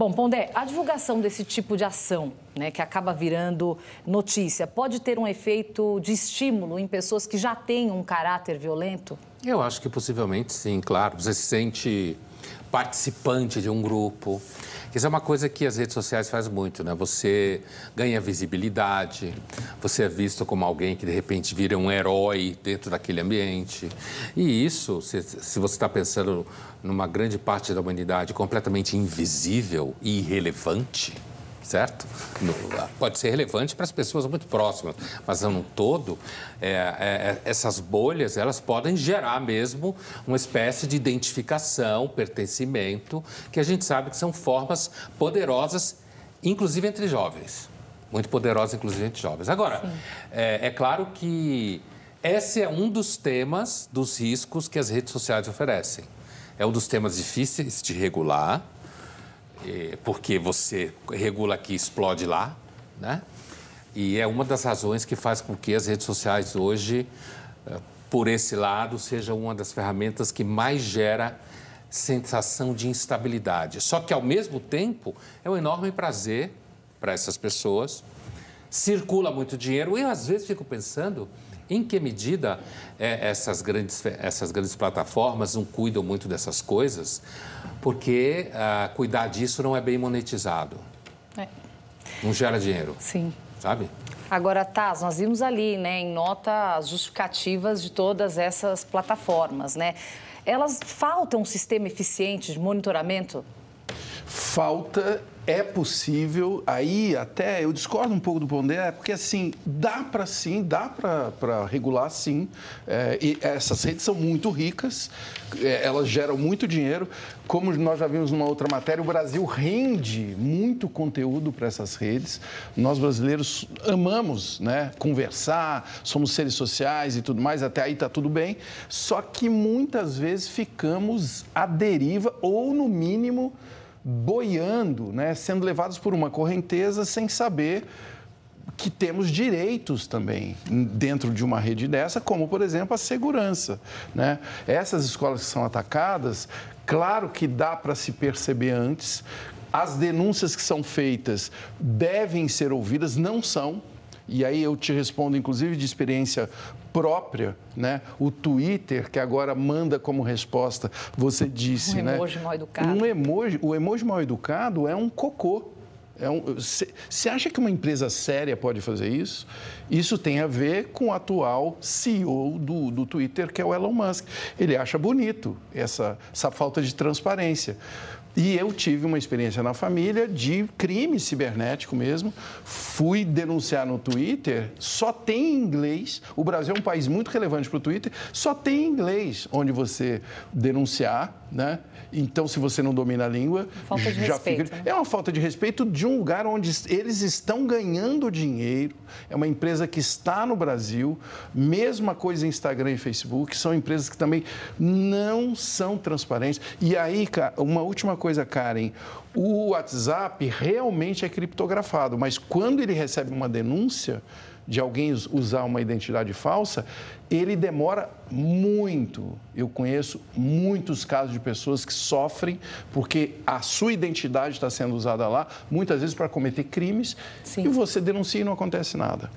Bom, Pondé, a divulgação desse tipo de ação, né, que acaba virando notícia, pode ter um efeito de estímulo em pessoas que já têm um caráter violento? Eu acho que possivelmente sim, claro. Você se sente participante de um grupo, isso é uma coisa que as redes sociais faz muito, né? Você ganha visibilidade, você é visto como alguém que de repente vira um herói dentro daquele ambiente. E isso, se, se você está pensando numa grande parte da humanidade completamente invisível e irrelevante, certo? No, pode ser relevante para as pessoas muito próximas, mas no todo, é, é, é, essas bolhas, elas podem gerar mesmo uma espécie de identificação, pertencimento, que a gente sabe que são formas poderosas, inclusive entre jovens. Muito poderosas, inclusive entre jovens. Agora, é, é claro que esse é um dos temas dos riscos que as redes sociais oferecem. É um dos temas difíceis de regular, é, porque você regula aqui, explode lá, né? E é uma das razões que faz com que as redes sociais hoje, é, por esse lado, seja uma das ferramentas que mais gera sensação de instabilidade. Só que, ao mesmo tempo, é um enorme prazer para essas pessoas. Circula muito dinheiro. Eu, às vezes, fico pensando em que medida é, essas, grandes, essas grandes plataformas não cuidam muito dessas coisas? Porque ah, cuidar disso não é bem monetizado. É. Não gera dinheiro. Sim. Sabe? Agora, Taz, nós vimos ali, né, em nota, as justificativas de todas essas plataformas, né? Elas faltam um sistema eficiente de monitoramento falta é possível, aí até eu discordo um pouco do Pondé, é porque assim, dá para sim, dá para regular sim. É, essas redes são muito ricas, é, elas geram muito dinheiro. Como nós já vimos numa outra matéria, o Brasil rende muito conteúdo para essas redes. Nós brasileiros amamos né, conversar, somos seres sociais e tudo mais, até aí está tudo bem. Só que muitas vezes ficamos à deriva ou, no mínimo, boiando, né, sendo levados por uma correnteza sem saber que temos direitos também dentro de uma rede dessa, como por exemplo a segurança. Né? Essas escolas que são atacadas, claro que dá para se perceber antes. As denúncias que são feitas devem ser ouvidas, não são e aí eu te respondo, inclusive, de experiência própria, né? O Twitter, que agora manda como resposta, você disse, um né? Um emoji mal educado. Um emoji, o emoji mal educado é um cocô. É um, você acha que uma empresa séria pode fazer isso? Isso tem a ver com o atual CEO do, do Twitter, que é o Elon Musk. Ele acha bonito essa, essa falta de transparência. E eu tive uma experiência na família de crime cibernético mesmo. Fui denunciar no Twitter, só tem inglês. O Brasil é um país muito relevante para o Twitter, só tem inglês onde você denunciar, né? Então, se você não domina a língua, falta de já respeito, fica... Né? É uma falta de respeito de um lugar onde eles estão ganhando dinheiro. É uma empresa que está no Brasil. Mesma coisa Instagram e Facebook. São empresas que também não são transparentes. E aí, cara, uma última coisa coisa, Karen, o WhatsApp realmente é criptografado, mas quando ele recebe uma denúncia de alguém usar uma identidade falsa, ele demora muito. Eu conheço muitos casos de pessoas que sofrem porque a sua identidade está sendo usada lá, muitas vezes para cometer crimes, Sim. e você denuncia e não acontece nada.